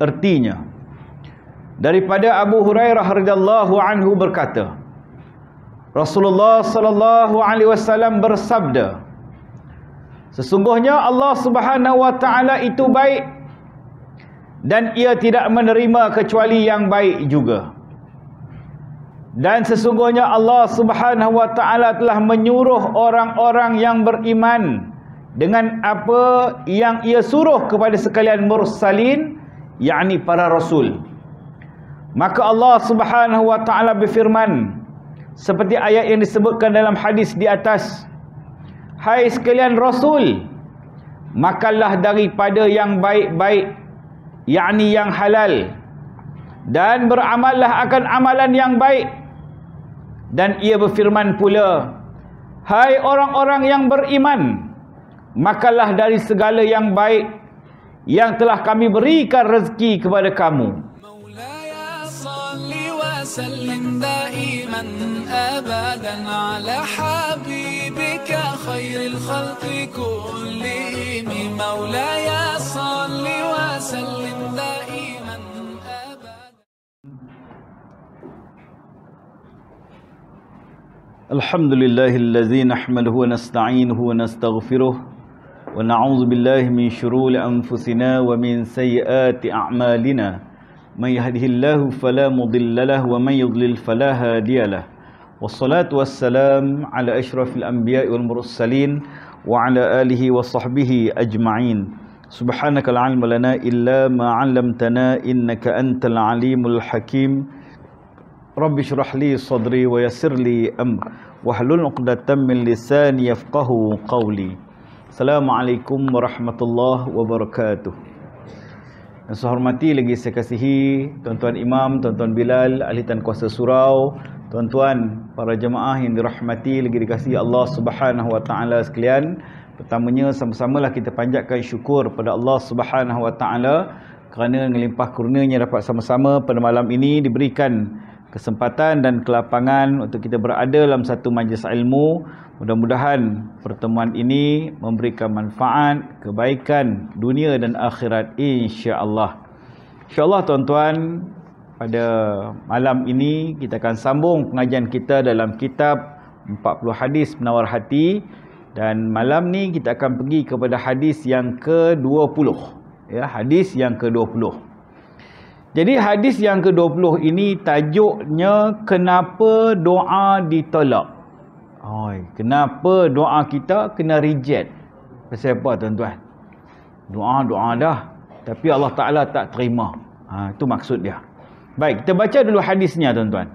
ertinya daripada Abu Hurairah radhiyallahu anhu berkata Rasulullah sallallahu alaihi wasallam bersabda Sesungguhnya Allah Subhanahu wa taala itu baik dan ia tidak menerima kecuali yang baik juga Dan sesungguhnya Allah Subhanahu wa taala telah menyuruh orang-orang yang beriman dengan apa yang ia suruh kepada sekalian mursalin yakni para rasul. Maka Allah Subhanahu wa taala berfirman seperti ayat yang disebutkan dalam hadis di atas. Hai sekalian rasul, makanlah daripada yang baik-baik yakni yang halal dan beramallah akan amalan yang baik. Dan ia berfirman pula, hai orang-orang yang beriman, makanlah dari segala yang baik yang telah kami berikan rezeki kepada kamu. Alhamdulillahillazi nahmaluhu wa nasta'inuhu wa nastaghfiruh ونعوذ بالله من شرور أنفسنا ومن سيئات أعمالنا من يهده الله فلا مضل له ومن يضلل فلا هادي له والصلاة والسلام على أشرف الأنبياء والمرسلين وعلى آله وصحبه أجمعين سبحانك العلم لنا إلا ما علمتنا إنك أنت العليم الحكيم رب اشرح لي صدري ويسر لي أمر وحلل عقدة من لساني يفقه قولي Assalamualaikum warahmatullahi wabarakatuh. Yang saya hormati lagi saya kasihi tuan-tuan imam, tuan-tuan bilal, ahli tan kuasa surau, tuan-tuan para jemaah yang dirahmati lagi dikasihi Allah Subhanahu wa taala sekalian. Pertamanya sama sama lah kita panjatkan syukur pada Allah Subhanahu wa taala kerana melimpah kurnianya dapat sama-sama pada malam ini diberikan kesempatan dan kelapangan untuk kita berada dalam satu majlis ilmu Mudah-mudahan pertemuan ini memberikan manfaat, kebaikan dunia dan akhirat insya-Allah. Insya-Allah tuan-tuan, pada malam ini kita akan sambung pengajian kita dalam kitab 40 hadis menawar hati dan malam ni kita akan pergi kepada hadis yang ke-20. Ya, hadis yang ke-20. Jadi hadis yang ke-20 ini tajuknya kenapa doa ditolak. Oi, kenapa doa kita kena reject? Pasal apa tuan-tuan? Doa-doa dah, tapi Allah Taala tak terima. Ha, itu maksud dia. Baik, kita baca dulu hadisnya tuan-tuan.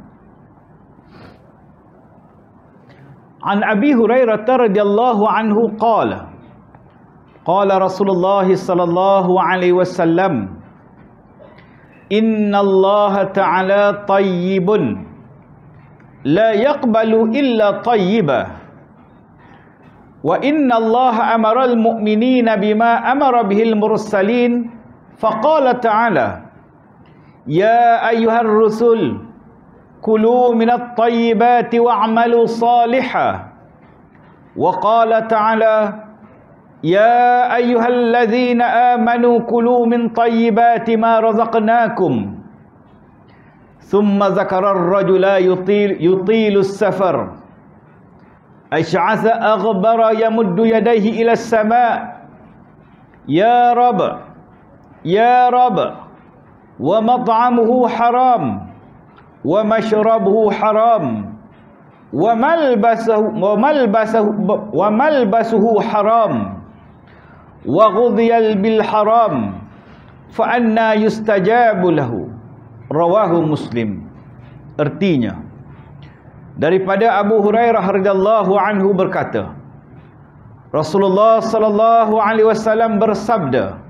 An Abi Hurairah radhiyallahu anhu qala Qala Rasulullah sallallahu alaihi wasallam Inna Allah Ta'ala tayyibun لا يقبل إلا طيبا وإن الله أمر المؤمنين بما أمر به المرسلين فقال تعالى يا أيها الرسل كلوا من الطيبات واعملوا صالحا وقال تعالى يا أيها الذين آمنوا كلوا من طيبات ما رزقناكم ثم ذكر الرجل يطيل, يطيل السفر أشعث أغبر يمد يديه إلى السماء يا رب يا رب ومطعمه حرام ومشربه حرام وملبسه وملبسه وملبسه حرام وغذي بالحرام فأنا يستجاب له rawahu muslim artinya daripada Abu Hurairah radhiyallahu anhu berkata Rasulullah sallallahu alaihi wasallam bersabda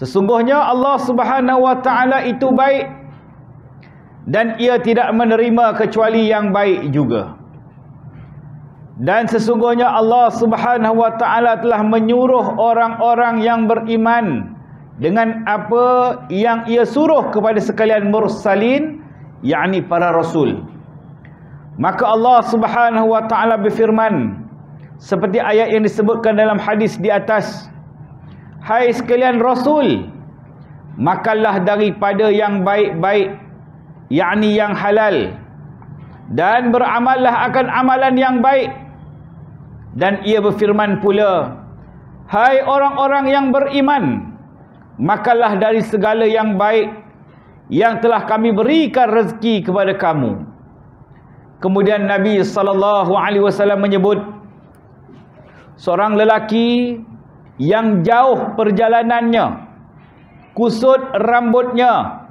Sesungguhnya Allah Subhanahu wa taala itu baik dan ia tidak menerima kecuali yang baik juga dan sesungguhnya Allah Subhanahu wa taala telah menyuruh orang-orang yang beriman dengan apa yang ia suruh kepada sekalian mursalin yakni para rasul maka Allah Subhanahu wa taala berfirman seperti ayat yang disebutkan dalam hadis di atas hai sekalian rasul makanlah daripada yang baik-baik yakni yang halal dan beramallah akan amalan yang baik dan ia berfirman pula hai orang-orang yang beriman makalah dari segala yang baik yang telah kami berikan rezeki kepada kamu. Kemudian Nabi saw menyebut seorang lelaki yang jauh perjalanannya, kusut rambutnya,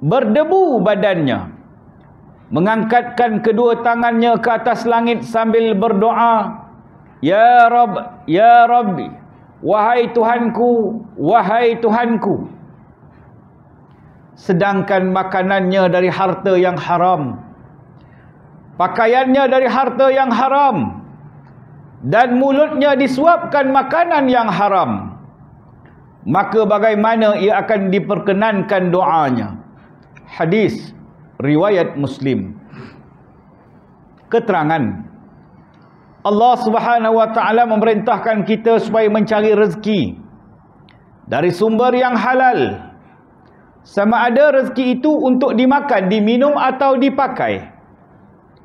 berdebu badannya. Mengangkatkan kedua tangannya ke atas langit sambil berdoa, Ya Rabb, Ya Rabbi, Wahai Tuhanku, wahai Tuhanku. Sedangkan makanannya dari harta yang haram. Pakaiannya dari harta yang haram. Dan mulutnya disuapkan makanan yang haram. Maka bagaimana ia akan diperkenankan doanya? Hadis riwayat Muslim. Keterangan. Keterangan. Allah Subhanahu Wa Taala memerintahkan kita supaya mencari rezeki dari sumber yang halal. Sama ada rezeki itu untuk dimakan, diminum atau dipakai.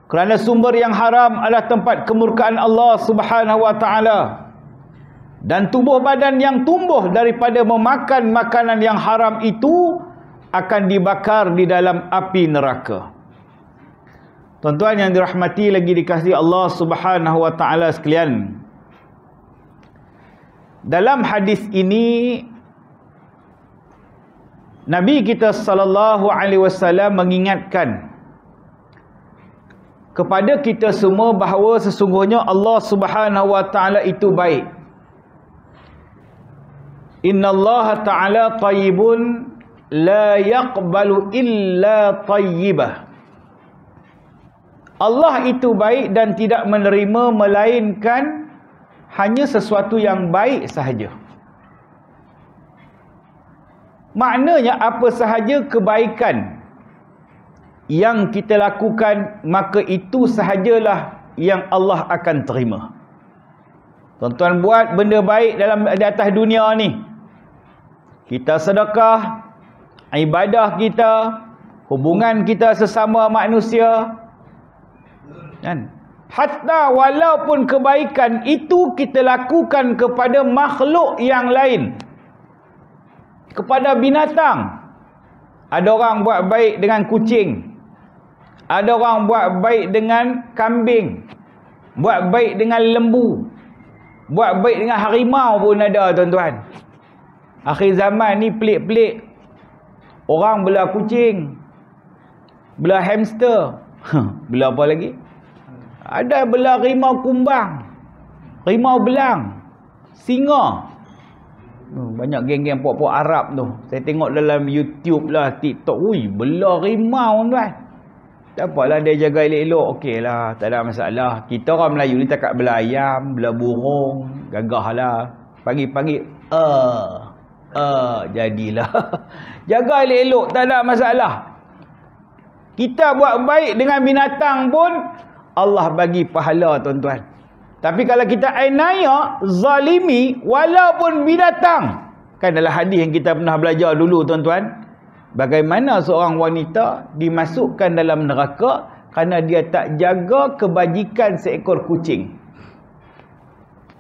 Kerana sumber yang haram adalah tempat kemurkaan Allah Subhanahu Wa Taala. Dan tubuh badan yang tumbuh daripada memakan makanan yang haram itu akan dibakar di dalam api neraka. Tuan-tuan yang dirahmati lagi dikasihi Allah Subhanahu wa taala sekalian. Dalam hadis ini Nabi kita sallallahu alaihi wasallam mengingatkan kepada kita semua bahawa sesungguhnya Allah Subhanahu wa taala itu baik. Inna Allah ta'ala tayyibun la yaqbalu illa tayyibah. Allah itu baik dan tidak menerima melainkan hanya sesuatu yang baik sahaja. Maknanya apa sahaja kebaikan yang kita lakukan maka itu sahajalah yang Allah akan terima. Tuan-tuan buat benda baik dalam di atas dunia ni. Kita sedekah, ibadah kita, hubungan kita sesama manusia, Kan? Hatta walaupun kebaikan itu kita lakukan kepada makhluk yang lain. Kepada binatang. Ada orang buat baik dengan kucing. Ada orang buat baik dengan kambing. Buat baik dengan lembu. Buat baik dengan harimau pun ada tuan-tuan. Akhir zaman ni pelik-pelik. Orang bela kucing. bela hamster. bela apa lagi? ada belah rimau kumbang rimau belang singa oh, banyak geng-geng puak-puak Arab tu saya tengok dalam YouTube lah TikTok ui belah rimau tuan tak apalah dia jaga elok-elok okey lah tak ada masalah kita orang Melayu ni takat belah ayam belah burung gagah lah pagi-pagi uh, uh, jadilah jaga elok-elok tak ada masalah kita buat baik dengan binatang pun Allah bagi pahala tuan-tuan. Tapi kalau kita ainaya zalimi walaupun binatang. Kan adalah hadis yang kita pernah belajar dulu tuan-tuan, bagaimana seorang wanita dimasukkan dalam neraka kerana dia tak jaga kebajikan seekor kucing.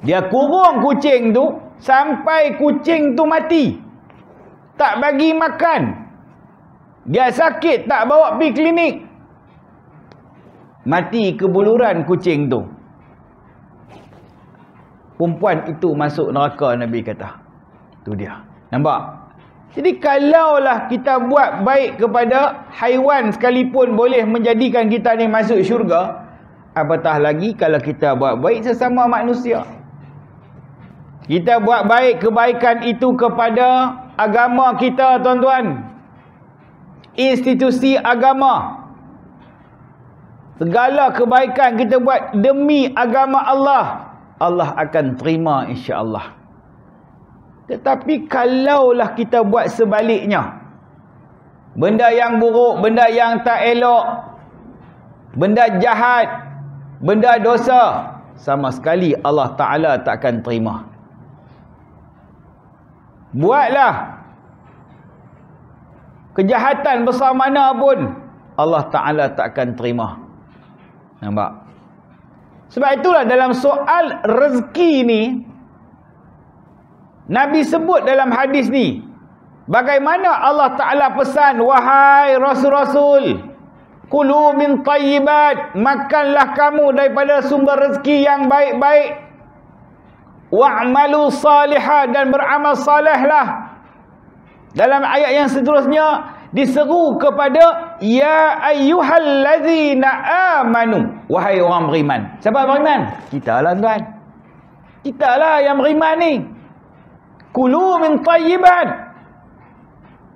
Dia kurung kucing tu sampai kucing tu mati. Tak bagi makan. Dia sakit tak bawa pergi klinik mati kebuluran kucing tu perempuan itu masuk neraka nabi kata tu dia nampak jadi kalaulah kita buat baik kepada haiwan sekalipun boleh menjadikan kita ni masuk syurga apatah lagi kalau kita buat baik sesama manusia kita buat baik kebaikan itu kepada agama kita tuan-tuan institusi agama segala kebaikan kita buat demi agama Allah Allah akan terima insya-Allah tetapi kalaulah kita buat sebaliknya benda yang buruk benda yang tak elok benda jahat benda dosa sama sekali Allah Taala tak akan terima buatlah kejahatan besar mana pun Allah Ta'ala tak akan terima. Nampak? Sebab itulah dalam soal rezeki ni Nabi sebut dalam hadis ni bagaimana Allah Taala pesan wahai rasul-rasul kulu min tayyibat makanlah kamu daripada sumber rezeki yang baik-baik wa'malu salihah dan beramal salehlah Dalam ayat yang seterusnya diseru kepada ya ayyuhallazina amanu wahai orang beriman siapa beriman kita lah tuan kita lah yang beriman ni kulu min tayyibat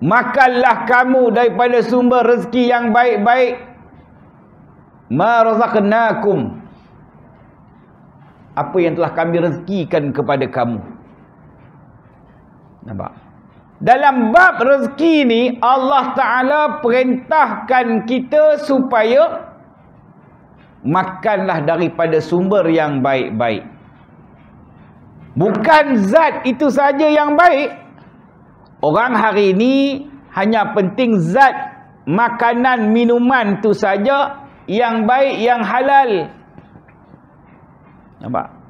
makanlah kamu daripada sumber rezeki yang baik-baik ma razaqnakum apa yang telah kami rezekikan kepada kamu nampak dalam bab rezeki ni Allah Taala perintahkan kita supaya makanlah daripada sumber yang baik-baik. Bukan zat itu saja yang baik. Orang hari ini hanya penting zat makanan minuman itu saja yang baik yang halal. Nampak?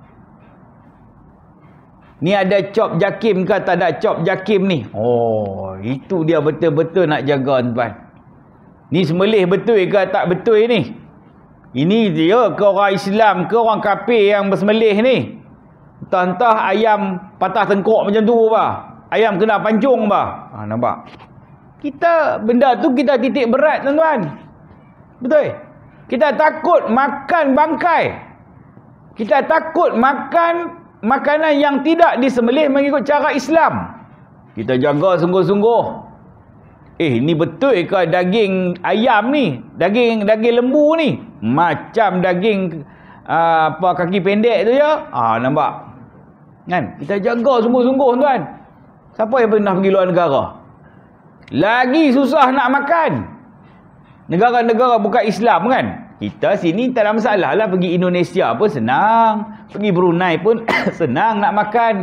Ni ada cop jakim ke tak ada cop jakim ni? Oh, itu dia betul-betul nak jaga tuan. Ni semelih betul ke tak betul ni? Ini dia ke orang Islam ke orang kafir yang bersemelih ni? entah ayam patah tengkuk macam tu apa? Ayam kena panjung apa? Ah, ha, nampak? Kita, benda tu kita titik berat tuan-tuan. Betul? Kita takut makan bangkai. Kita takut makan makanan yang tidak disembelih mengikut cara Islam. Kita jaga sungguh-sungguh. Eh, ni betul ke daging ayam ni? Daging daging lembu ni? Macam daging ah, apa kaki pendek tu ya? Ah, nampak? Kan? Kita jaga sungguh-sungguh tuan. Siapa yang pernah pergi luar negara? Lagi susah nak makan. Negara-negara bukan Islam kan? Kita sini tak ada masalah lah pergi Indonesia pun senang. Pergi Brunei pun senang nak makan.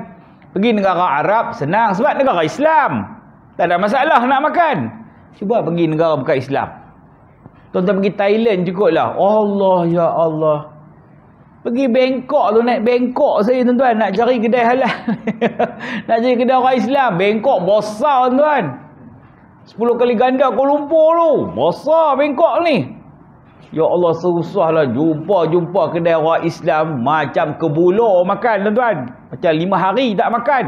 Pergi negara Arab senang sebab negara Islam. Tak ada masalah nak makan. Cuba pergi negara bukan Islam. Tuan-tuan pergi Thailand cukup lah. Allah ya Allah. Pergi Bangkok tu naik Bangkok saya tuan-tuan nak cari kedai halal. nak cari kedai orang Islam. Bangkok bosan tuan-tuan. 10 kali ganda Kuala Lumpur tu. Bosan Bangkok ni. Ya Allah susahlah jumpa-jumpa kedai orang Islam macam kebulur makan tuan-tuan. Macam lima hari tak makan.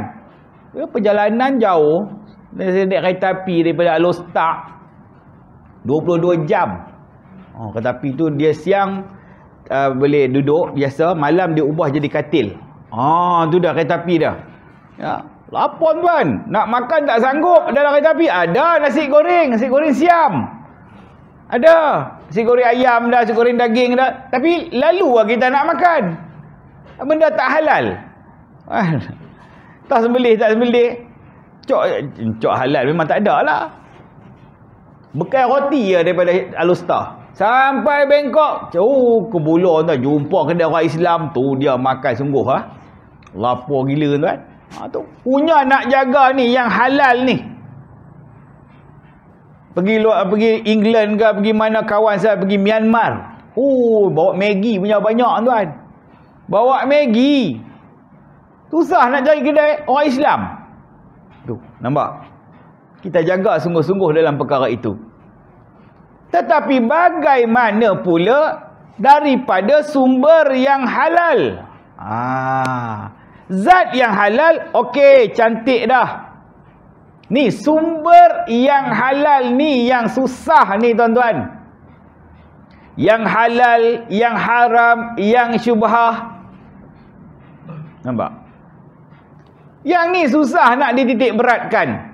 Ya, perjalanan jauh. ni Naik kereta api daripada Alostak. 22 jam. Oh, kereta api tu dia siang uh, boleh duduk biasa. Malam dia ubah jadi katil. Oh, tu dah kereta api dah. Ya. Lapor tuan. Nak makan tak sanggup dalam kereta api. Ada nasi goreng. Nasi goreng siam. Ada. Nasi goreng ayam dah, nasi goreng daging dah. Tapi lalu lah kita nak makan. Benda tak halal. Ah, tak sembelih, tak sembelih. Cok, cok halal memang tak ada lah. Bekal roti lah daripada Alustar. Sampai Bangkok. Oh, kebulan tu. Jumpa kedai orang Islam tu. Dia makan sungguh. Ha? Ah. Lapor gila tu kan. Ha, ah, tu. Punya nak jaga ni yang halal ni. Pergi luar pergi England ke pergi mana kawan saya pergi Myanmar. Oh bawa Maggi punya banyak tuan. Bawa Maggi. Susah nak cari kedai orang Islam. Tu, nampak. Kita jaga sungguh-sungguh dalam perkara itu. Tetapi bagaimana pula daripada sumber yang halal? Ah. Zat yang halal okey cantik dah. Ni sumber yang halal ni yang susah ni tuan-tuan. Yang halal, yang haram, yang syubhah. Nampak? Yang ni susah nak dititik beratkan.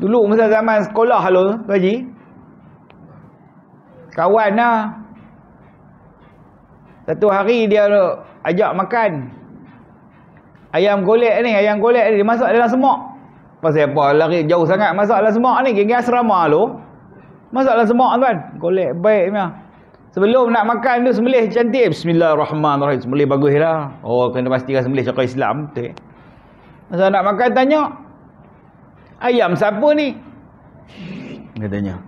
Dulu masa zaman sekolah lho, Tuan Haji. Kawan lah. Satu hari dia ajak makan. Ayam golek ni, ayam golek ni, dia masuk dalam semak. Pasal apa? Lari jauh sangat. Masuk dalam semak ni. Gengi asrama tu. Masuk dalam semak tuan. Golek baik ni. Sebelum nak makan tu sembelih cantik. Bismillahirrahmanirrahim. Sembelih bagus lah. Oh, kena pastikan sembelih cakap Islam. Betul. Masa nak makan, tanya. Ayam siapa ni? Katanya.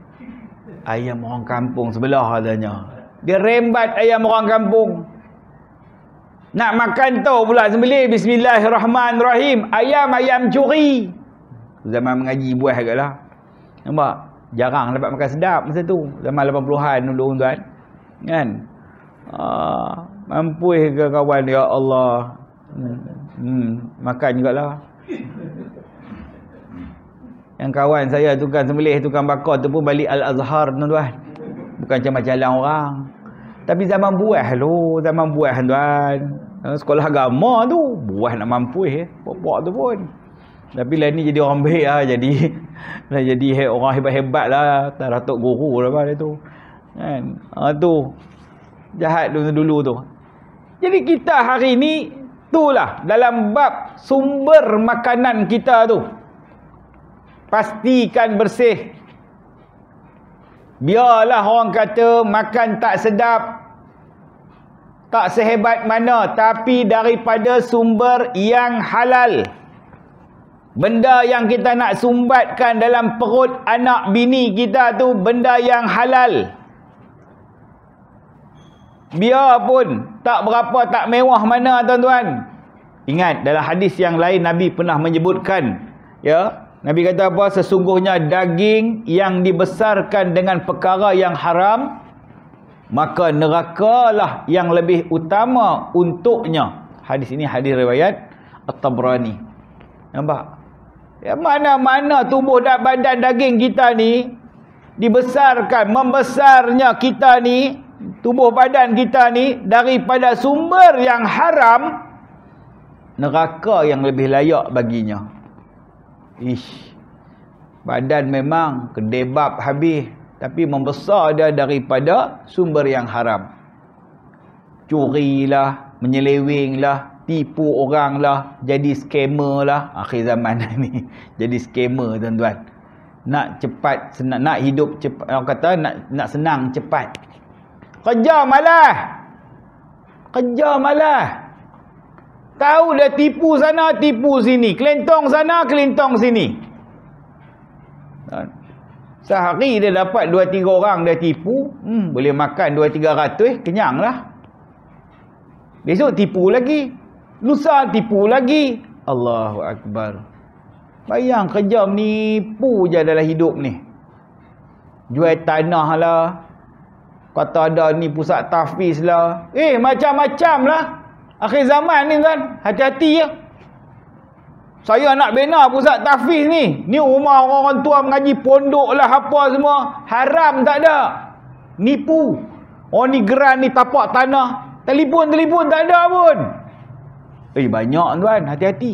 Ayam orang kampung sebelah katanya. Dia rembat ayam orang kampung. Nak makan tau pula sembelih. Bismillahirrahmanirrahim. Ayam-ayam curi. Zaman mengaji buah agak lah. Nampak? Jarang dapat makan sedap masa tu. Zaman 80-an dulu tuan. Kan? Ah, mampus ke kawan? Ya Allah. Hmm, hmm, makan juga lah. Yang kawan saya tukang sembelih, tukang bakar tu pun balik Al-Azhar tuan-tuan. Bukan macam-macam orang. Tapi zaman buah lo, zaman buah tuan. Ha, sekolah agama tu buah nak mampu eh. buat tu pun. Tapi lain ni jadi orang baik lah. Jadi, lah jadi orang hebat-hebat lah. Tak ratuk guru lah pada tu. Kan? Ha, tu. Jahat dulu-dulu tu. Jadi kita hari ni, tu lah. Dalam bab sumber makanan kita tu. Pastikan bersih biarlah orang kata makan tak sedap tak sehebat mana tapi daripada sumber yang halal benda yang kita nak sumbatkan dalam perut anak bini kita tu benda yang halal biarpun tak berapa tak mewah mana tuan-tuan ingat dalam hadis yang lain Nabi pernah menyebutkan ya Nabi kata apa? Sesungguhnya daging yang dibesarkan dengan perkara yang haram. Maka nerakalah yang lebih utama untuknya. Hadis ini hadis riwayat At-Tabrani. Nampak? Ya, mana-mana ya, tubuh dan badan daging kita ni. Dibesarkan, membesarnya kita ni. Tubuh badan kita ni. Daripada sumber yang haram. Neraka yang lebih layak baginya. Ish. Badan memang kedebab habis. Tapi membesar dia daripada sumber yang haram. Curi lah, menyeleweng lah, tipu orang lah, jadi skema lah. Akhir zaman ni. jadi skema tuan-tuan. Nak cepat, senak, nak hidup cepat. Orang kata nak, nak senang cepat. Kerja malah. Kerja malah. Tahu dia tipu sana, tipu sini. Kelentong sana, kelentong sini. Sehari dia dapat dua tiga orang dia tipu. Hmm, boleh makan 2-300, eh, kenyanglah. Besok tipu lagi. Lusa tipu lagi. Allahu Akbar. Bayang kerja menipu je dalam hidup ni. Jual tanah lah. Kata ada ni pusat tafiz lah. Eh, macam-macam lah. Akhir zaman ni kan, hati-hati ya. Saya anak bina pusat tahfiz ni. Ni rumah orang-orang tua mengaji pondok lah apa semua. Haram tak ada. Nipu. Orang ni geran ni tapak tanah. Telepon-telepon tak ada pun. Eh banyak tuan, hati-hati.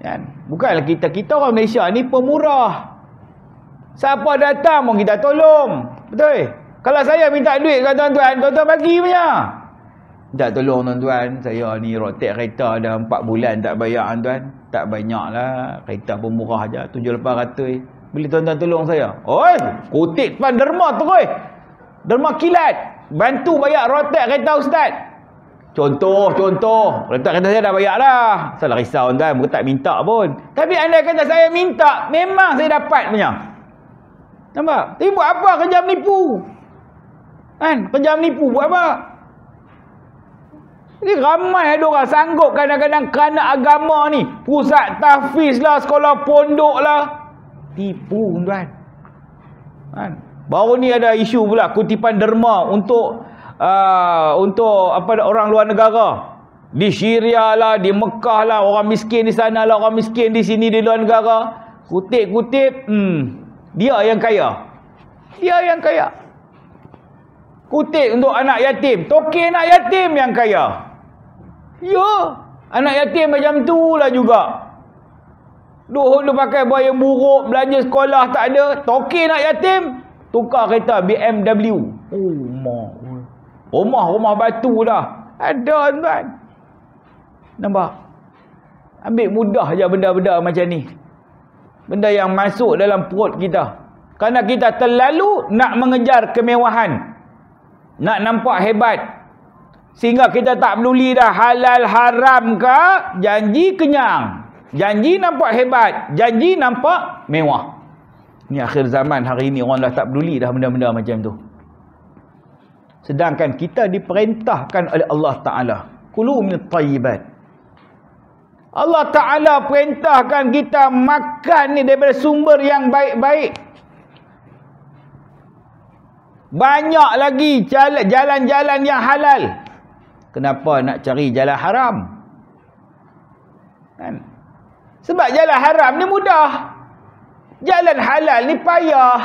Kan? Bukanlah kita, kita orang Malaysia ni pemurah. Siapa datang pun kita tolong. Betul? Kalau saya minta duit kat tuan-tuan, tuan-tuan bagi punya. Tak tolong tuan-tuan, saya ni rotek kereta dah 4 bulan tak bayar tuan-tuan. Tak banyak lah, kereta pun murah je, 7-800 je. Boleh tuan-tuan tolong saya? Oi, kutik tuan derma tu kuih. Derma kilat. Bantu bayar rotek kereta ustaz. Contoh, contoh. Rotek kereta saya dah bayar lah. Salah risau tuan-tuan, tak minta pun. Tapi anda kata saya minta, memang saya dapat punya. Nampak? Tapi buat apa kerja menipu? Kan? Kerja menipu buat apa? Ini ramai ada eh orang sanggup kadang-kadang kerana agama ni. Pusat tahfiz lah, sekolah pondok lah. Tipu tuan. Kan? Baru ni ada isu pula kutipan derma untuk uh, untuk apa orang luar negara. Di Syria lah, di Mekah lah, orang miskin di sana lah, orang miskin di sini di luar negara. Kutip-kutip, hmm, dia yang kaya. Dia yang kaya. Kutip untuk anak yatim. Tokin anak yatim yang kaya. Ya. Anak yatim macam tu lah juga. Duhun lu pakai baju buruk, belanja sekolah tak ada. Toki nak yatim. Tukar kereta BMW. Rumah. Rumah-rumah batu lah. Ada tuan Nampak? Ambil mudah aja benda-benda macam ni. Benda yang masuk dalam perut kita. Kerana kita terlalu nak mengejar kemewahan. Nak nampak hebat. Sehingga kita tak peduli dah halal haram ke janji kenyang. Janji nampak hebat, janji nampak mewah. Ni akhir zaman hari ini orang dah tak peduli dah benda-benda macam tu. Sedangkan kita diperintahkan oleh Allah Taala, kulu min tayyibat. Allah Taala perintahkan kita makan ni daripada sumber yang baik-baik. Banyak lagi jalan-jalan yang halal kenapa nak cari jalan haram kan sebab jalan haram ni mudah jalan halal ni payah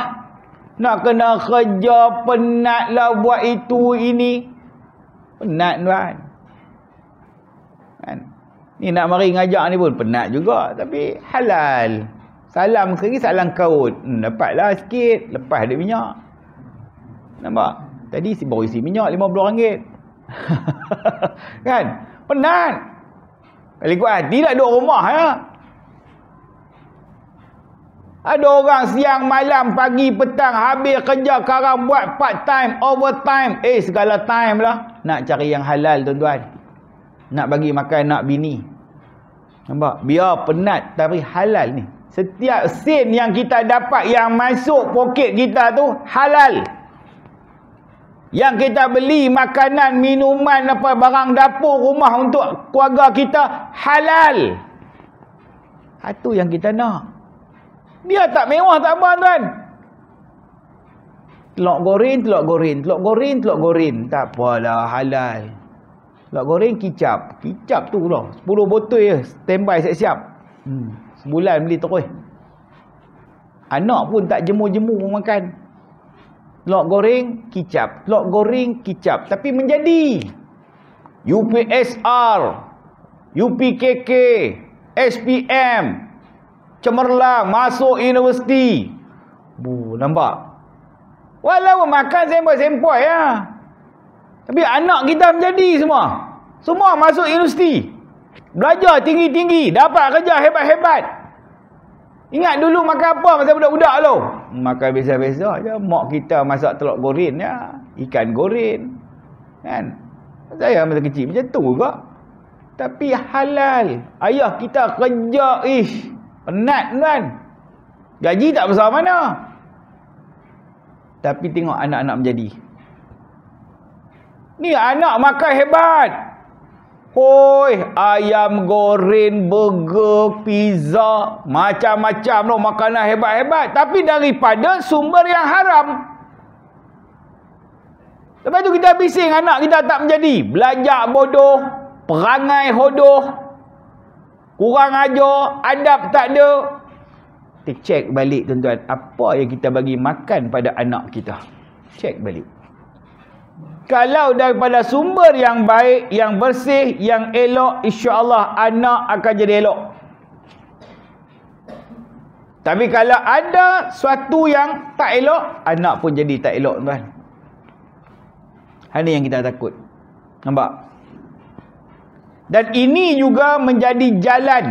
nak kena kerja penat lah buat itu ini penat tuan kan ni nak mari ngajak ni pun penat juga tapi halal salam kiri salam kaut hmm, dapatlah sikit lepas ada minyak nampak tadi si baru isi minyak 50 ringgit kan? Penat. Kalau ikut hati lah duduk rumah ya. Ada orang siang, malam, pagi, petang habis kerja karang buat part time, overtime, eh segala time lah nak cari yang halal tuan-tuan. Nak bagi makan nak bini. Nampak? Biar penat tapi halal ni. Setiap sen yang kita dapat yang masuk poket kita tu halal. Halal. Yang kita beli makanan, minuman, apa barang dapur rumah untuk keluarga kita halal. Itu yang kita nak. Biar tak mewah tak apa tuan. Telok goreng, telok goreng, telok goreng, telok goreng. Tak apalah halal. Telok goreng, kicap. Kicap tu lah. sepuluh botol je. Standby siap-siap. Hmm. Sebulan beli terus. Anak pun tak jemur-jemur makan. Lok goreng, kicap. lok goreng, kicap. Tapi menjadi. UPSR. UPKK. SPM. Cemerlang. Masuk universiti. Bu, nampak? Walau makan sempoi-sempoi ya. Tapi anak kita menjadi semua. Semua masuk universiti. Belajar tinggi-tinggi. Dapat kerja hebat-hebat. Ingat dulu makan apa masa budak-budak tu. -budak Maka beza-beza je. Mak kita masak telur goreng je. Ya. Ikan goreng. Kan? Saya masa kecil macam tu juga. Tapi halal. Ayah kita kerja. Ish. Penat kan? Gaji tak besar mana? Tapi tengok anak-anak menjadi. Ni anak makan hebat. Hoi, ayam goreng, burger, pizza, macam-macam lo makanan hebat-hebat. Tapi daripada sumber yang haram. Lepas tu kita bising anak kita tak menjadi. Belajar bodoh, perangai hodoh, kurang ajar, adab tak ada. Kita cek balik tuan-tuan, apa yang kita bagi makan pada anak kita. Cek balik. Kalau daripada sumber yang baik, yang bersih, yang elok, insya-Allah anak akan jadi elok. Tapi kalau ada suatu yang tak elok, anak pun jadi tak elok, tuan. Ini yang kita takut. Nampak? Dan ini juga menjadi jalan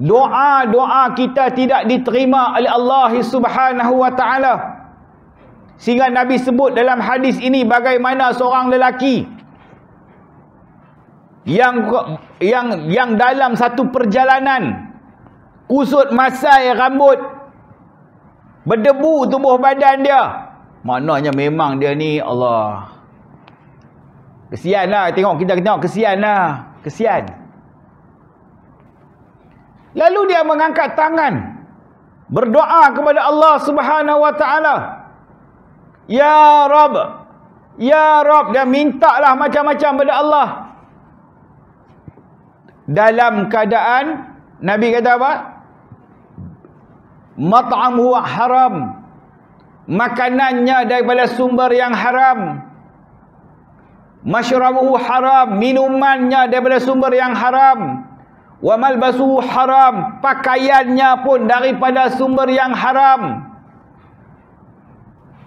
doa-doa kita tidak diterima oleh Allah Subhanahu wa taala. Sehingga Nabi sebut dalam hadis ini bagaimana seorang lelaki yang yang yang dalam satu perjalanan kusut masai rambut berdebu tubuh badan dia. Maknanya memang dia ni Allah. Kesianlah tengok kita tengok kesianlah, kesian. Lalu dia mengangkat tangan berdoa kepada Allah Subhanahu wa taala. Ya Rab. Ya Rab. Dia minta lah macam-macam pada Allah. Dalam keadaan. Nabi kata apa? Mat'am huwa haram. Makanannya daripada sumber yang haram. Masyurabuhu haram. Minumannya daripada sumber yang haram. Wa malbasuhu haram. Pakaiannya pun daripada sumber yang Haram.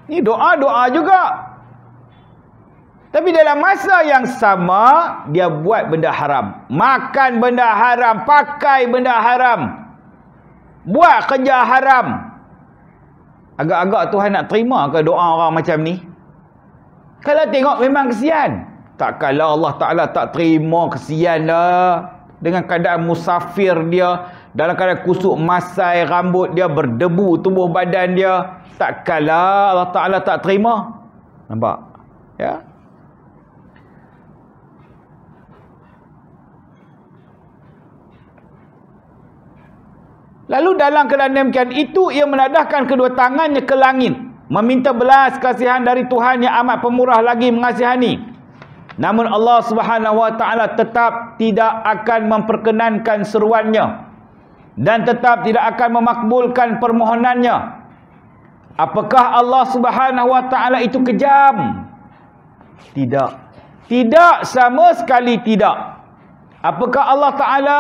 Ini doa-doa juga. Tapi dalam masa yang sama, dia buat benda haram. Makan benda haram, pakai benda haram. Buat kerja haram. Agak-agak Tuhan nak terima ke doa orang macam ni? Kalau tengok memang kesian. Takkanlah Allah Ta'ala tak terima kesian dah. Dengan keadaan musafir dia. Dalam keadaan kusuk masai rambut dia berdebu tubuh badan dia tak kala Allah Taala tak terima. Nampak? Ya. Lalu dalam keadaan demikian itu ia menadahkan kedua tangannya ke langit meminta belas kasihan dari Tuhan yang amat pemurah lagi mengasihani. Namun Allah Subhanahu Wa Taala tetap tidak akan memperkenankan seruannya dan tetap tidak akan memakbulkan permohonannya. Apakah Allah Subhanahu Wa Taala itu kejam? Tidak. Tidak sama sekali tidak. Apakah Allah Taala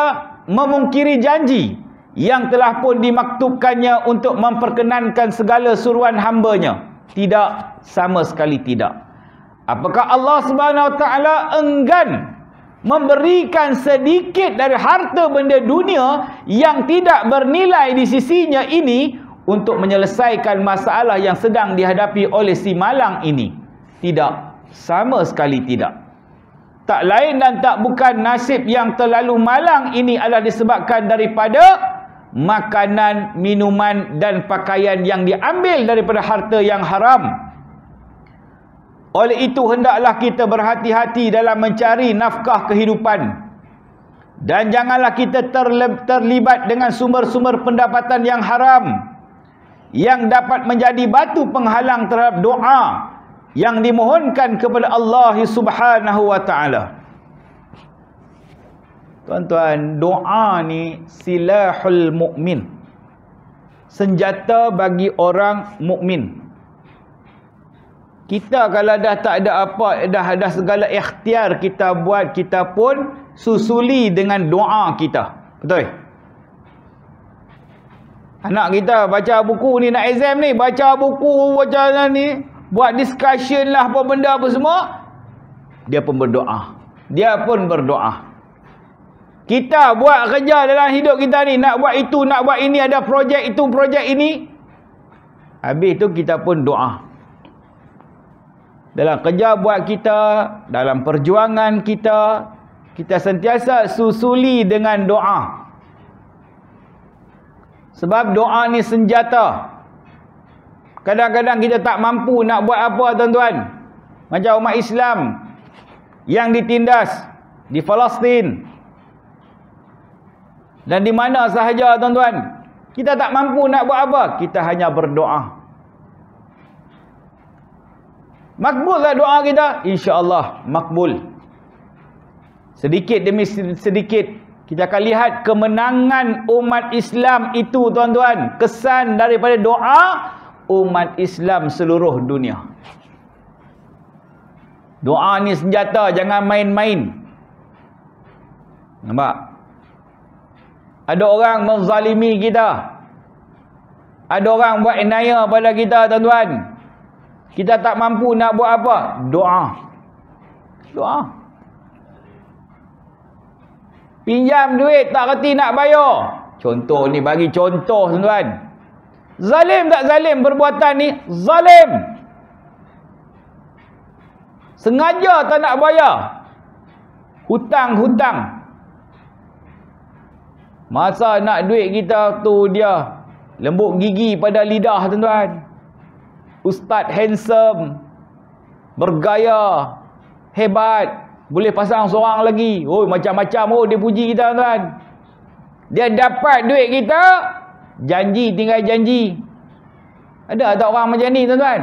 memungkiri janji yang telah pun dimaktubkannya untuk memperkenankan segala suruhan hamba-Nya? Tidak sama sekali tidak. Apakah Allah Subhanahu Wa Taala enggan memberikan sedikit dari harta benda dunia yang tidak bernilai di sisinya ini untuk menyelesaikan masalah yang sedang dihadapi oleh si malang ini. Tidak. Sama sekali tidak. Tak lain dan tak bukan nasib yang terlalu malang ini adalah disebabkan daripada makanan, minuman dan pakaian yang diambil daripada harta yang haram. Oleh itu hendaklah kita berhati-hati dalam mencari nafkah kehidupan. Dan janganlah kita terlibat dengan sumber-sumber pendapatan yang haram. Yang dapat menjadi batu penghalang terhadap doa yang dimohonkan kepada Allah Subhanahu wa taala. Tuan-tuan, doa ni silahul mukmin. Senjata bagi orang mukmin. Kita kalau dah tak ada apa, dah ada segala ikhtiar kita buat, kita pun susuli dengan doa kita. Betul? Anak kita baca buku ni, nak exam ni, baca buku macam ni, buat discussion lah apa benda apa semua. Dia pun berdoa. Dia pun berdoa. Kita buat kerja dalam hidup kita ni, nak buat itu, nak buat ini, ada projek itu, projek ini. Habis tu kita pun doa dalam kerja buat kita, dalam perjuangan kita, kita sentiasa susuli dengan doa. Sebab doa ni senjata. Kadang-kadang kita tak mampu nak buat apa tuan-tuan. Macam umat Islam yang ditindas di Palestin dan di mana sahaja tuan-tuan. Kita tak mampu nak buat apa. Kita hanya berdoa. Makbul lah doa kita. InsyaAllah makbul. Sedikit demi sedikit. Kita akan lihat kemenangan umat Islam itu tuan-tuan. Kesan daripada doa umat Islam seluruh dunia. Doa ni senjata. Jangan main-main. Nampak? Ada orang menzalimi kita. Ada orang buat inaya pada kita tuan-tuan. Kita tak mampu nak buat apa? Doa. Doa. Pinjam duit tak reti nak bayar. Contoh ni bagi contoh tuan-tuan. Zalim tak zalim perbuatan ni? Zalim. Sengaja tak nak bayar. Hutang-hutang. Masa nak duit kita tu dia lembut gigi pada lidah tuan-tuan ustaz handsome bergaya hebat boleh pasang seorang lagi oh macam-macam oh dia puji kita tuan dia dapat duit kita janji tinggal janji ada tak orang macam ni tuan-tuan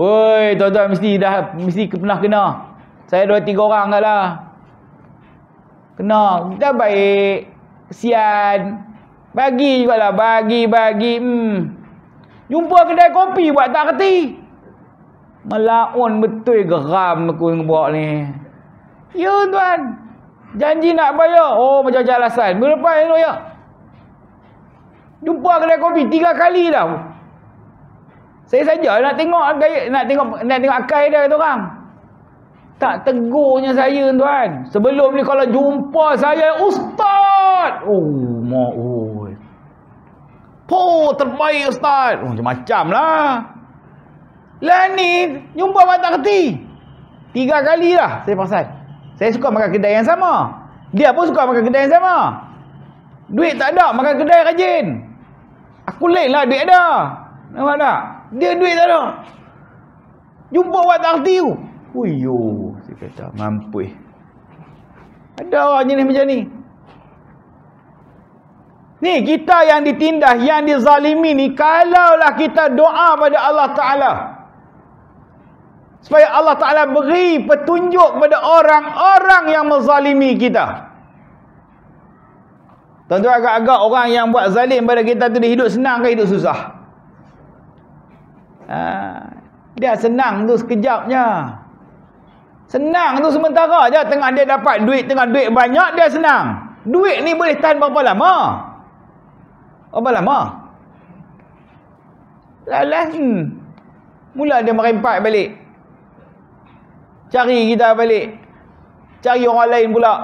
oi tuan-tuan mesti dah mesti pernah kena saya dua tiga orang kalah kena kita baik kesian bagi jugalah bagi bagi hmm Jumpa kedai kopi buat tak reti. Melaun betul geram aku bawa ni. Ya tuan. Janji nak bayar. Oh macam-macam alasan. Berapa yang ya. Jumpa kedai kopi tiga kali dah. Saya saja nak tengok nak tengok nak tengok akai dia kata orang. Tak tegurnya saya tuan. Sebelum ni kalau jumpa saya ustaz. Oh mau. oh. Poh, terbaik Ustaz. Oh, macam lah. Lain ni, jumpa Pak Tak Kerti. Tiga kali lah saya pasal. Saya suka makan kedai yang sama. Dia pun suka makan kedai yang sama. Duit tak ada, makan kedai rajin. Aku lain lah, duit ada. Nampak tak? Dia duit tak ada. Jumpa Pak Tak Kerti tu. Uyuh, saya kata, mampu. Ada orang jenis macam ni. Ni kita yang ditindas, yang dizalimi ni kalaulah kita doa pada Allah Taala. Supaya Allah Taala beri petunjuk pada orang-orang yang menzalimi kita. Tentu agak-agak orang yang buat zalim pada kita tu dia hidup senang ke hidup susah? Ha, dia senang tu sekejapnya. Senang tu sementara je tengah dia dapat duit, tengah duit banyak dia senang. Duit ni boleh tahan berapa lama? Ha. Apa lama? Lala. Hmm. Mula dia merempat balik. Cari kita balik. Cari orang lain pula.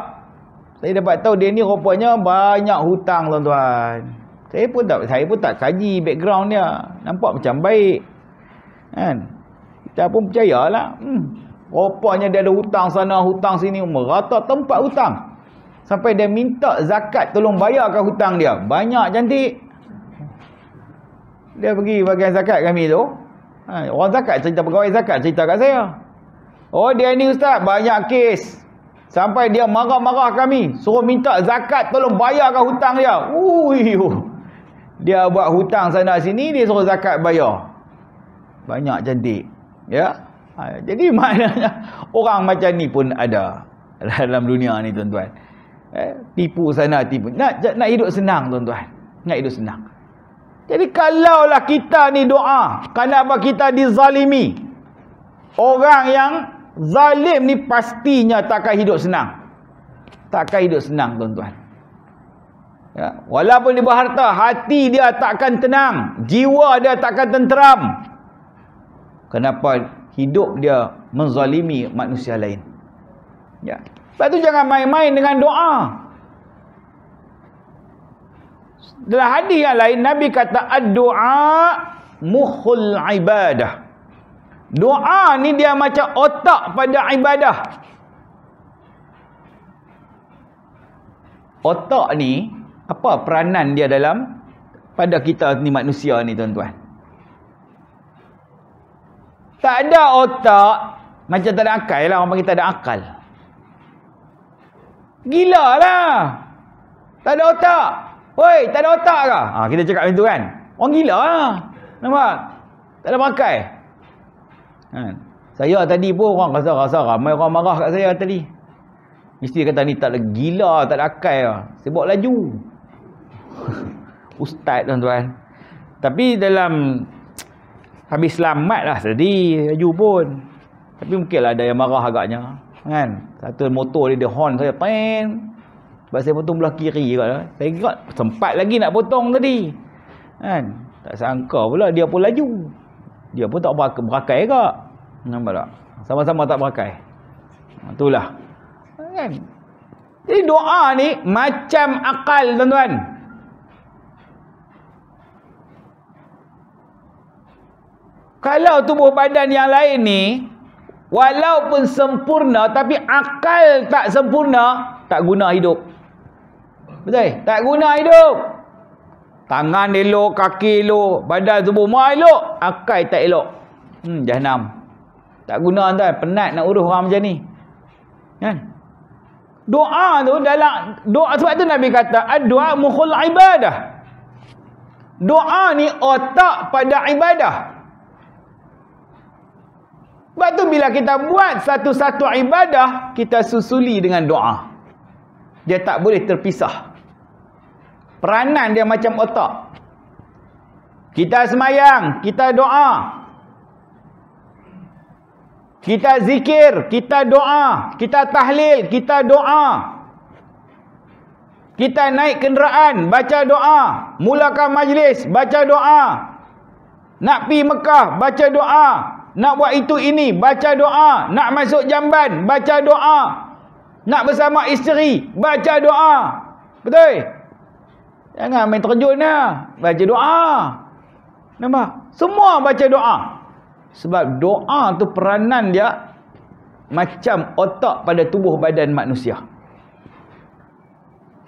Saya dapat tahu dia ni rupanya banyak hutang tuan-tuan. Saya pun tak saya pun tak kaji background dia. Nampak macam baik. Kan? Kita pun percayalah. Hmm. Rupanya dia ada hutang sana, hutang sini. Merata tempat hutang sampai dia minta zakat tolong bayarkan hutang dia banyak cantik dia pergi bagian zakat kami tu ha, orang zakat cerita pegawai zakat cerita kat saya oh dia ni ustaz banyak kes sampai dia marah-marah kami suruh minta zakat tolong bayarkan hutang dia Uyuh. dia buat hutang sana sini dia suruh zakat bayar banyak cantik ya ha, jadi maknanya orang macam ni pun ada dalam dunia ni tuan-tuan eh, tipu sana tipu nak nak hidup senang tuan-tuan nak hidup senang jadi kalaulah kita ni doa kenapa kita dizalimi orang yang zalim ni pastinya takkan hidup senang takkan hidup senang tuan-tuan ya. walaupun dia berharta hati dia takkan tenang jiwa dia takkan tenteram kenapa hidup dia menzalimi manusia lain ya Lepas tu jangan main-main dengan doa. Dalam hadis yang lain Nabi kata ad doa muhul ibadah. Doa ni dia macam otak pada ibadah. Otak ni apa peranan dia dalam pada kita ni manusia ni tuan-tuan. Tak ada otak macam tak ada akal lah orang panggil tak ada akal. Gila lah. Tak ada otak. Woi, tak ada otak kah? Ha, kita cakap macam tu kan. Orang gila lah. Nampak? Tak ada pakai. Ha. Saya tadi pun orang rasa-rasa ramai orang marah kat saya tadi. Mesti kata ni tak ada gila, tak ada akai lah. Sebab laju. Ustaz tuan-tuan. Tapi dalam habis selamat lah tadi, laju pun. Tapi mungkin lah ada yang marah agaknya kan satu motor dia, dia horn saya pen sebab saya potong belah kiri kot saya kot sempat lagi nak potong tadi kan tak sangka pula dia pun laju dia pun tak berakai, berakai kot nampak tak sama-sama tak berakai ha, itulah kan jadi doa ni macam akal tuan-tuan kalau tubuh badan yang lain ni Walaupun sempurna tapi akal tak sempurna, tak guna hidup. Betul? Tak guna hidup. Tangan elok, kaki elok, badan tubuh mah elok, akal tak elok. Hmm, jahanam. Tak guna tuan, penat nak urus orang macam ni. Kan? Doa tu dalam doa sebab tu Nabi kata, "Ad-du'a mukhul ibadah." Doa ni otak pada ibadah. Sebab tu bila kita buat satu-satu ibadah, kita susuli dengan doa. Dia tak boleh terpisah. Peranan dia macam otak. Kita semayang, kita doa. Kita zikir, kita doa. Kita tahlil, kita doa. Kita naik kenderaan, baca doa. Mulakan majlis, baca doa. Nak pergi Mekah, baca doa. Nak buat itu ini, baca doa. Nak masuk jamban, baca doa. Nak bersama isteri, baca doa. Betul? Jangan main terjun lah. Baca doa. Nampak? Semua baca doa. Sebab doa tu peranan dia macam otak pada tubuh badan manusia.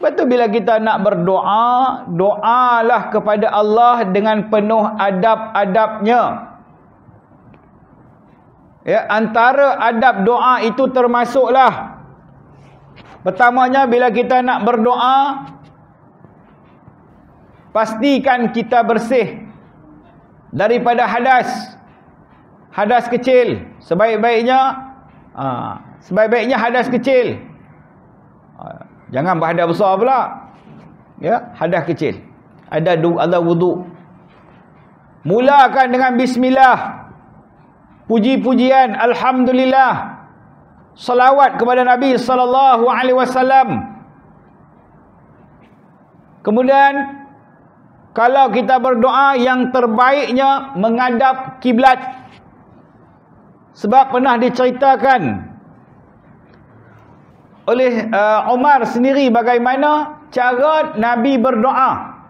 Betul bila kita nak berdoa, doalah kepada Allah dengan penuh adab-adabnya. Ya, antara adab doa itu termasuklah. Pertamanya bila kita nak berdoa pastikan kita bersih daripada hadas. Hadas kecil, sebaik-baiknya ha, sebaik-baiknya hadas kecil. Ha, jangan berhadas besar pula. Ya, hadas kecil. Ada ada wuduk. Mulakan dengan bismillah puji-pujian alhamdulillah selawat kepada nabi sallallahu alaihi wasallam kemudian kalau kita berdoa yang terbaiknya menghadap kiblat sebab pernah diceritakan oleh uh, Umar sendiri bagaimana cara nabi berdoa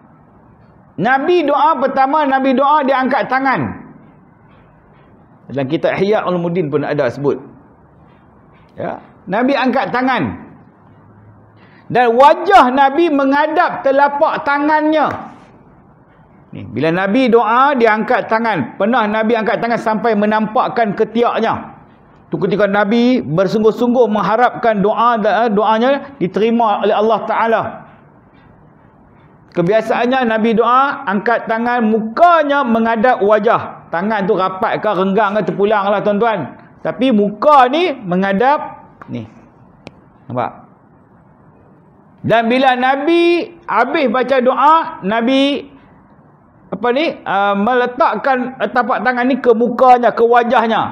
nabi doa pertama nabi doa dia angkat tangan dalam kitab Ihya Ulumuddin pun ada sebut. Ya, Nabi angkat tangan. Dan wajah Nabi menghadap telapak tangannya. Ni, bila Nabi doa dia angkat tangan, pernah Nabi angkat tangan sampai menampakkan ketiaknya. Tu ketika Nabi bersungguh-sungguh mengharapkan doa eh, doanya diterima oleh Allah Taala Kebiasaannya Nabi doa angkat tangan mukanya mengadap wajah. Tangan tu rapat ke renggang ke terpulang lah tuan-tuan. Tapi muka ni mengadap ni. Nampak? Dan bila Nabi habis baca doa, Nabi apa ni uh, meletakkan tapak tangan ni ke mukanya, ke wajahnya.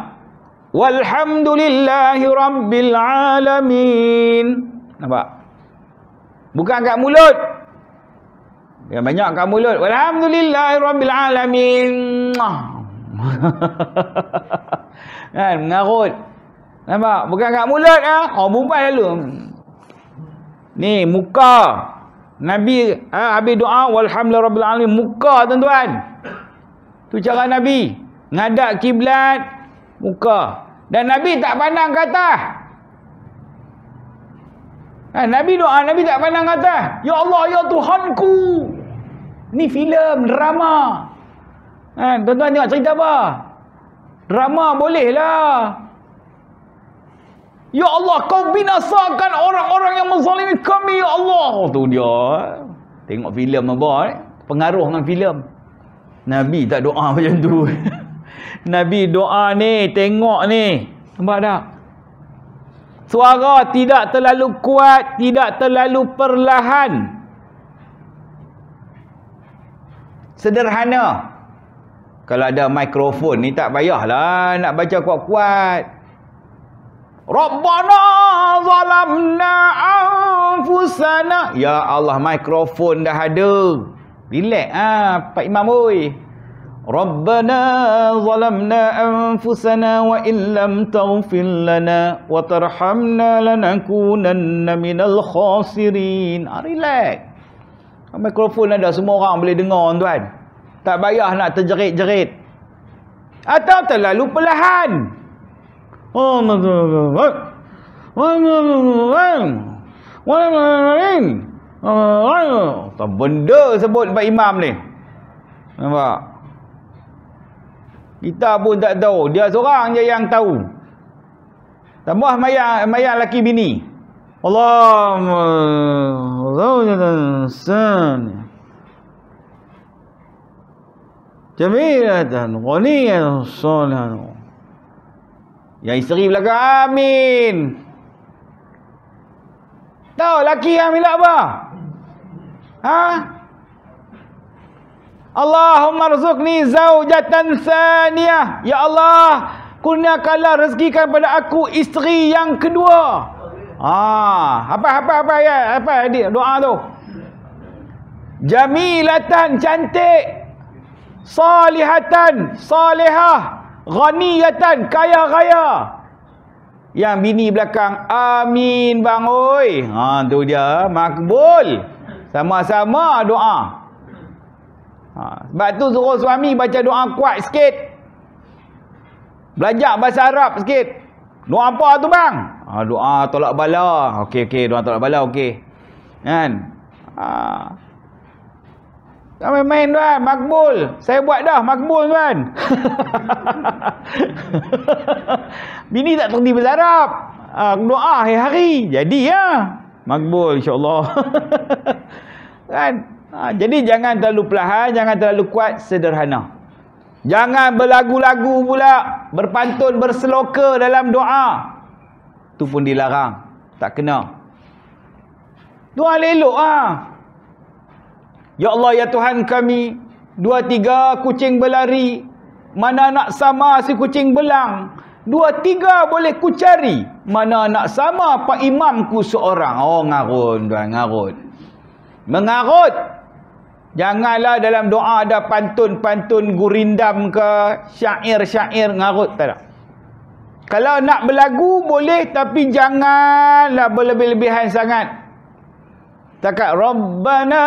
Walhamdulillahi rabbil alamin. Nampak? Bukan angkat mulut. Ya banyak kan mulut. Alamin. kan, mengarut. Nampak? Bukan kat mulut ya. Oh, bubat lalu. Ni, muka. Nabi eh, habis doa. Alamin. Muka tuan-tuan. Tu cara Nabi. Ngadak kiblat Muka. Dan Nabi tak pandang kata. Kan, Nabi doa, Nabi tak pandang kata. Ya Allah, Ya Tuhanku. Ni filem drama. Kan, tuan-tuan tengok cerita apa? Drama bolehlah. Ya Allah, kau binasakan orang-orang yang menzalimi kami, ya Allah. Oh, tu dia. Eh. Tengok filem apa eh? Pengaruh dengan filem. Nabi tak doa macam tu. Nabi doa ni, tengok ni. Nampak tak? Suara tidak terlalu kuat, tidak terlalu perlahan. sederhana kalau ada mikrofon ni tak payahlah nak baca kuat-kuat Rabbana zalamna anfusana Ya Allah mikrofon dah ada Relax ah Pak Imam oi Rabbana zalamna anfusana wa illam taghfir lana wa tarhamna lanakunanna minal khasirin ah, Relax Mikrofon ada semua orang boleh dengar tuan. Tak payah nak terjerit-jerit. Atau terlalu perlahan. Benda sebut Pak Imam ni. Nampak? Kita pun tak tahu. Dia seorang je yang tahu. Tambah mayang, mayang laki Bini. اللهم زوجة ثانية جميلة غنية صالحة يا إسرائيل لك آمين تو لكي آمين أبا ها اللهم ارزقني زوجة ثانية يا الله كنا كلا رزقك بلا أكو إسرائيل yang kedua. Ah, apa apa apa ya? Apa dia doa tu? Jamilatan cantik. Salihatan, salihah, ghaniyatan, kaya raya. Yang bini belakang, amin bang oi. Ha tu dia, makbul. Sama-sama doa. Ha, sebab tu suruh suami baca doa kuat sikit. Belajar bahasa Arab sikit. Doa apa tu bang? Ha, doa tolak bala. Okey okey doa tolak bala okey. Kan? Ha. Kami main tuan, makbul. Saya buat dah makbul tuan. Bini tak terdi berzarap. Ha, ah, doa hari-hari. Jadi ya. Makbul insyaAllah. kan? Ha, jadi jangan terlalu perlahan, jangan terlalu kuat, Sederhana. Jangan berlagu-lagu pula, berpantun berseloka dalam doa. Tu pun dilarang. Tak kena. Doa elok ah. Ya Allah ya Tuhan kami, dua tiga kucing berlari. Mana nak sama si kucing belang? Dua tiga boleh ku cari. Mana nak sama pak imamku seorang? Oh ngarut, ngarut. Mengarut. Mengarut. Janganlah dalam doa ada pantun-pantun gurindam ke, syair-syair ngarut, tak ada. Kalau nak berlagu boleh tapi janganlah berlebih-lebihan sangat. Takat Rabbana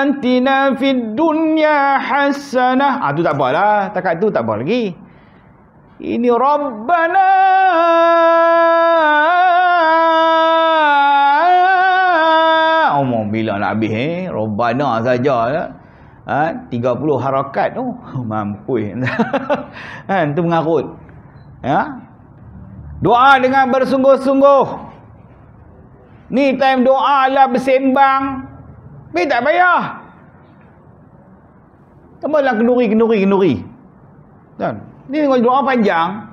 antina fid dunya hasanah. Ah tu tak apalah, takat tu tak apa lagi. Ini Rabbana bila nak habis eh? Robana saja eh? Ya. Ha, 30 harakat tu. Oh, mampu. Kan tu mengarut. Ya. Doa dengan bersungguh-sungguh. Ni time doa lah bersembang. Tapi tak payah. Tambahlah kenduri-kenduri-kenduri. Kan? Ni tengok doa panjang.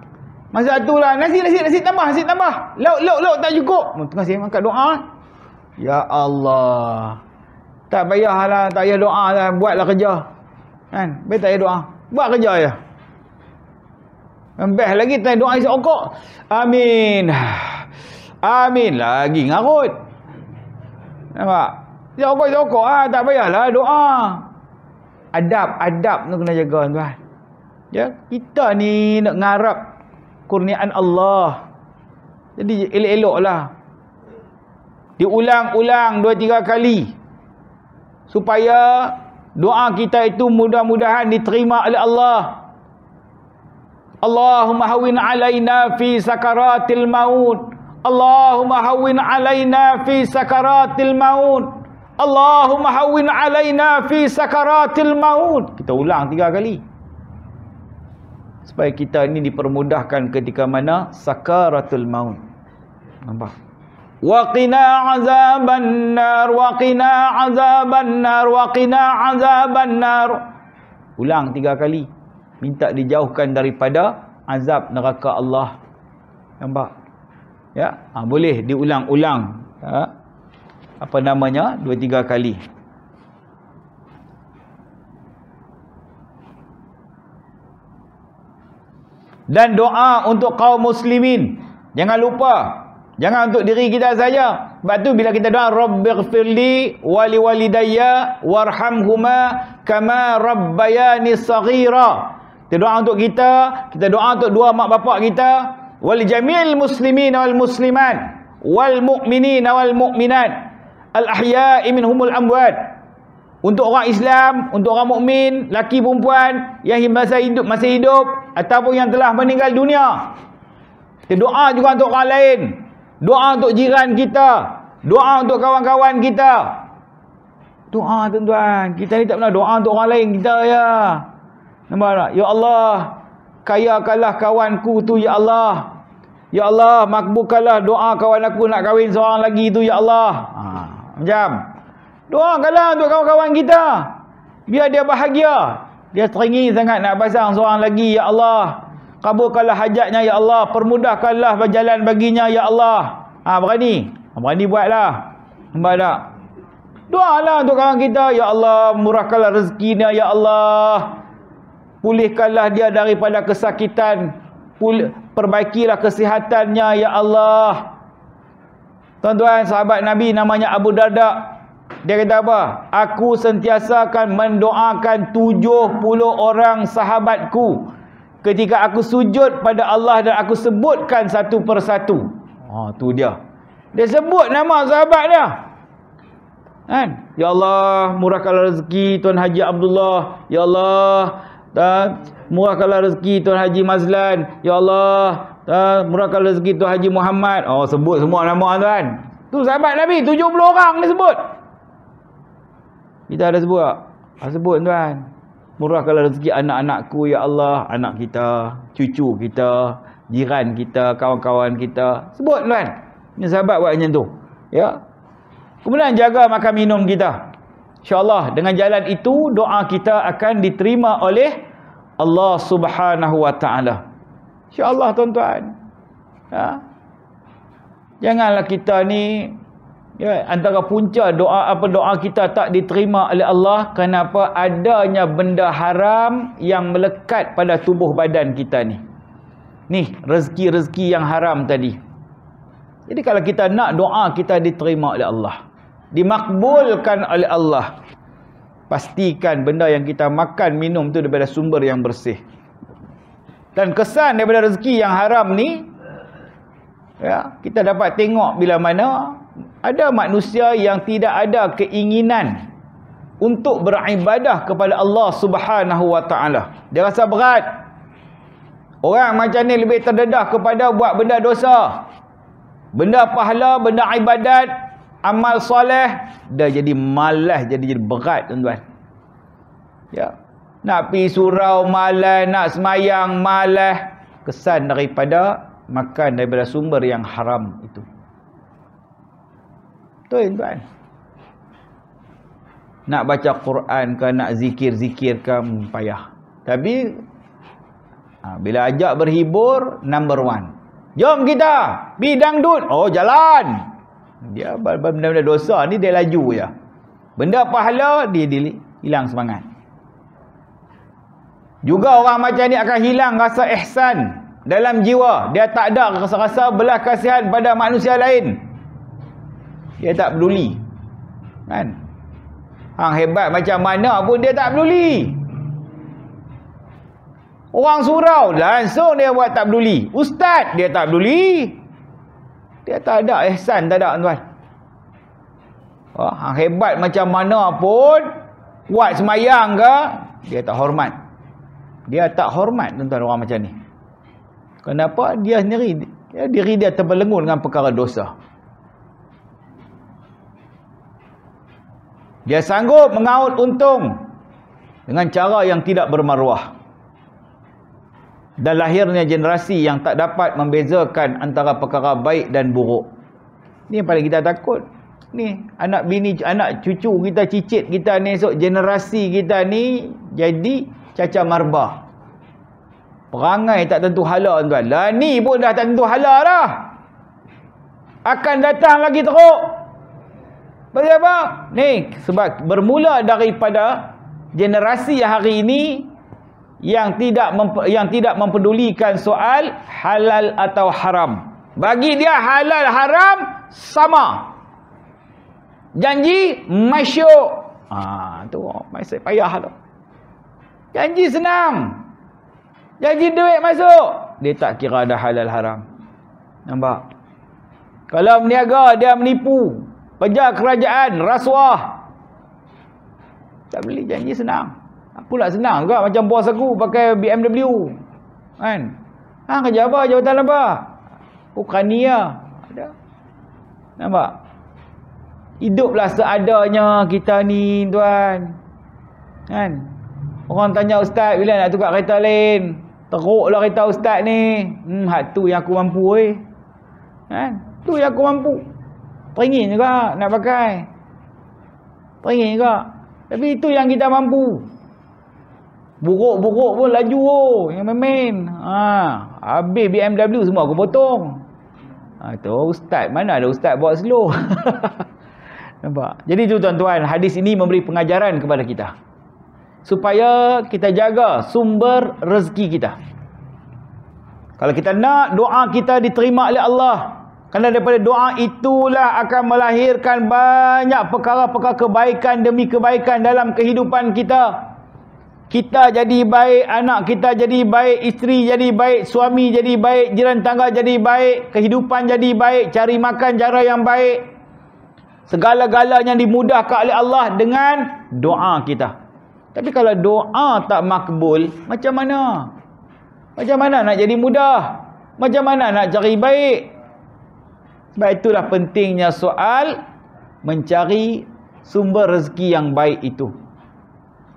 Masa tu lah nasi-nasi-nasi tambah, nasi tambah. Lauk-lauk-lauk tak cukup. Tengah saya makan doa. Ya Allah. Tak payahlah, tak payah doa lah. Buatlah kerja. Kan? Baik tak payah doa. Buat kerja je. Best lagi, tak doa isi okok. Amin. Amin. Lagi ngarut. Nampak? Isi okok, isi okok lah. Tak payahlah doa. Adab, adab tu kena jaga tuan. Ya, kita ni nak ngarap kurniaan Allah. Jadi elok-elok lah diulang-ulang dua tiga kali supaya doa kita itu mudah-mudahan diterima oleh Allah Allahumma hawin alaina fi sakaratil maut Allahumma hawin alaina fi sakaratil maut Allahumma hawin alaina fi sakaratil maut kita ulang tiga kali supaya kita ini dipermudahkan ketika mana sakaratul maut nampak وقنا عذاب النار وقنا عذاب النار وقنا عذاب النار ulang tiga kali minta dijauhkan daripada azab neraka Allah nampak ya ha, boleh diulang-ulang ha? apa namanya dua tiga kali dan doa untuk kaum muslimin jangan lupa Jangan untuk diri kita saja. Sebab tu bila kita doa Rabbighfirli waliwalidayya warhamhuma kama rabbayani saghira. Kita doa untuk kita, kita doa untuk dua mak bapak kita, wal jamil muslimin wal muslimat wal mu'minin wal mu'minat al ahya'i minhumul amwat. Untuk orang Islam, untuk orang mukmin, laki perempuan yang masih hidup, masih hidup ataupun yang telah meninggal dunia. Kita doa juga untuk orang lain. Doa untuk jiran kita. Doa untuk kawan-kawan kita. Doa tuan-tuan. Kita ni tak pernah doa untuk orang lain kita ya. Nampak tak? Ya Allah. Kayakanlah kawanku tu ya Allah. Ya Allah. Makbukkanlah doa kawan aku nak kahwin seorang lagi tu ya Allah. Ha, macam. kalah untuk kawan-kawan kita. Biar dia bahagia. Dia teringin sangat nak pasang seorang lagi ya Allah. Ya Allah kabulkanlah hajatnya ya Allah permudahkanlah berjalan baginya ya Allah Ah, ha berani ha, berani buatlah nampak tak doalah untuk kawan kita ya Allah murahkanlah rezekinya ya Allah pulihkanlah dia daripada kesakitan Pulih, perbaikilah kesihatannya ya Allah tuan-tuan sahabat Nabi namanya Abu Darda dia kata apa? Aku sentiasa akan mendoakan 70 orang sahabatku ketika aku sujud pada Allah dan aku sebutkan satu persatu ha oh, tu dia dia sebut nama sahabat dia kan ya Allah murahkanlah rezeki tuan haji Abdullah ya Allah murahkanlah rezeki tuan haji Mazlan ya Allah murahkanlah rezeki tuan haji Muhammad oh sebut semua nama tuan tu sahabat Nabi 70 orang dia sebut kita ada sebut tak sebut tuan murahkanlah rezeki anak-anakku ya Allah anak kita cucu kita jiran kita kawan-kawan kita sebut tuan ini sahabat buat macam tu ya kemudian jaga makan minum kita insyaallah dengan jalan itu doa kita akan diterima oleh Allah Subhanahu wa taala insyaallah tuan-tuan ya janganlah kita ni Ya, antara punca doa apa doa kita tak diterima oleh Allah kenapa adanya benda haram yang melekat pada tubuh badan kita ni. Ni rezeki-rezeki yang haram tadi. Jadi kalau kita nak doa kita diterima oleh Allah, dimakbulkan oleh Allah, pastikan benda yang kita makan minum tu daripada sumber yang bersih. Dan kesan daripada rezeki yang haram ni ya, kita dapat tengok bila mana ada manusia yang tidak ada keinginan untuk beribadah kepada Allah Subhanahu Wa Taala. Dia rasa berat. Orang macam ni lebih terdedah kepada buat benda dosa. Benda pahala, benda ibadat, amal soleh dah jadi malas, jadi jadi berat, tuan-tuan. Ya. Nak pi surau malas, nak semayang malas, kesan daripada makan daripada sumber yang haram itu. Betul tuan? Nak baca Quran ke, nak zikir-zikir ke, payah. Tapi, ha, bila ajak berhibur, number one. Jom kita, bidang dun. Oh, jalan. Dia benda-benda dosa ni, dia laju je. Benda pahala, dia, dia, dia hilang semangat. Juga orang macam ni akan hilang rasa ihsan dalam jiwa. Dia tak ada rasa-rasa belah kasihan pada manusia lain. Dia tak peduli. Kan? Hang hebat macam mana pun dia tak peduli. Orang surau langsung dia buat tak peduli. Ustaz dia tak peduli. Dia tak ada ihsan, tak ada tuan. hang hebat macam mana pun kuat semayang ke, dia tak hormat. Dia tak hormat tuan-tuan orang macam ni. Kenapa? Dia sendiri dia, diri dia terbelenggu dengan perkara dosa. Dia sanggup mengaut untung dengan cara yang tidak bermaruah. Dan lahirnya generasi yang tak dapat membezakan antara perkara baik dan buruk. Ini yang paling kita takut. Ni anak bini, anak cucu kita cicit kita ni esok generasi kita ni jadi caca marbah. Perangai tak tentu hala tuan-tuan. Lah ni pun dah tentu hala dah. Akan datang lagi teruk. Bagi apa? Ni, sebab bermula daripada generasi hari ini yang tidak yang tidak mempedulikan soal halal atau haram. Bagi dia halal haram sama. Janji masyuk. Ah, ha, tu mesti payah tu. Janji senang. Janji duit masuk. Dia tak kira ada halal haram. Nampak? Kalau meniaga dia menipu, pejar kerajaan, rasuah. Tak beli janji senang. aku lah senang juga macam bos aku pakai BMW. Kan? Ha, kerja apa? Jabatan apa? Ukania oh, ya. Ada. Nampak? Hiduplah seadanya kita ni, tuan. Kan? Orang tanya ustaz bila nak tukar kereta lain. Teruklah kereta ustaz ni. Hmm, hak tu yang aku mampu eh. Kan? Tu yang aku mampu. Teringin juga nak pakai. Teringin juga. Tapi itu yang kita mampu. Buruk-buruk pun laju oh. Yang main-main. Ha. Habis BMW semua aku potong. Ha, itu ustaz. Mana ada ustaz buat slow. Nampak? Jadi tu tuan-tuan. Hadis ini memberi pengajaran kepada kita. Supaya kita jaga sumber rezeki kita. Kalau kita nak doa kita diterima oleh Allah. Karena daripada doa itulah akan melahirkan banyak perkara-perkara kebaikan demi kebaikan dalam kehidupan kita. Kita jadi baik, anak kita jadi baik, isteri jadi baik, suami jadi baik, jiran tangga jadi baik, kehidupan jadi baik, cari makan cara yang baik. Segala-galanya dimudahkan oleh Allah dengan doa kita. Tapi kalau doa tak makbul, macam mana? Macam mana nak jadi mudah? Macam mana nak cari baik? Sebab itulah pentingnya soal mencari sumber rezeki yang baik itu.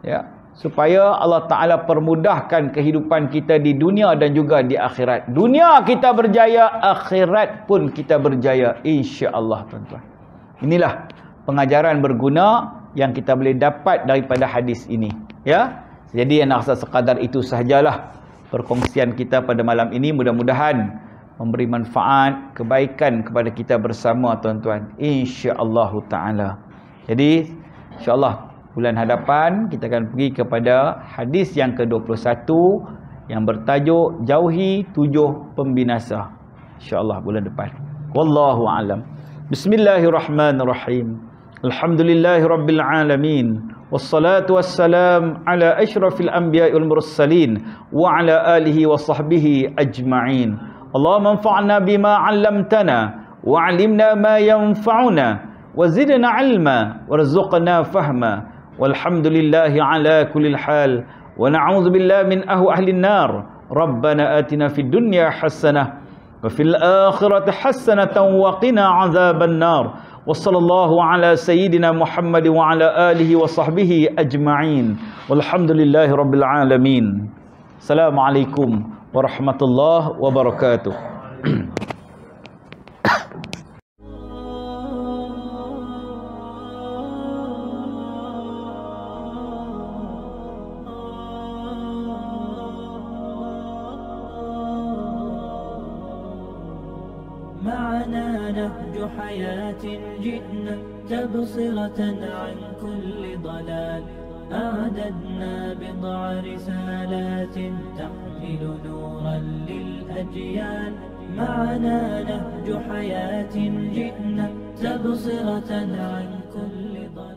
Ya, supaya Allah Taala permudahkan kehidupan kita di dunia dan juga di akhirat. Dunia kita berjaya, akhirat pun kita berjaya insya-Allah, tuan-tuan. Inilah pengajaran berguna yang kita boleh dapat daripada hadis ini, ya. Jadi yang rasa sekadar itu sajalah perkongsian kita pada malam ini mudah-mudahan memberi manfaat kebaikan kepada kita bersama tuan-tuan insya-Allah taala. Jadi insya-Allah bulan hadapan kita akan pergi kepada hadis yang ke-21 yang bertajuk jauhi tujuh pembinasa. Insya-Allah bulan depan. Wallahu alam. Bismillahirrahmanirrahim. Alhamdulillahirabbil alamin. Wassalatu wassalam ala asyrafil anbiya'i wal mursalin wa ala alihi wa sahbihi ajma'in. اللهم انفعنا بما علمتنا وعلمنا ما ينفعنا وزدنا علما وارزقنا فهما والحمد لله على كل الحال ونعوذ بالله من أهو أهل النار ربنا آتنا في الدنيا حسنة وفي الآخرة حسنة وقنا عذاب النار وصلى الله على سيدنا محمد وعلى آله وصحبه أجمعين والحمد لله رب العالمين السلام عليكم ورحمة الله وبركاته معنا نهج حياة جئنا تبصرة عن كل ضلال أعددنا بضع رسالات تحمل نحمل نورا للأجيال معنا نهج حياة جئنا تبصرة عن كل ضلال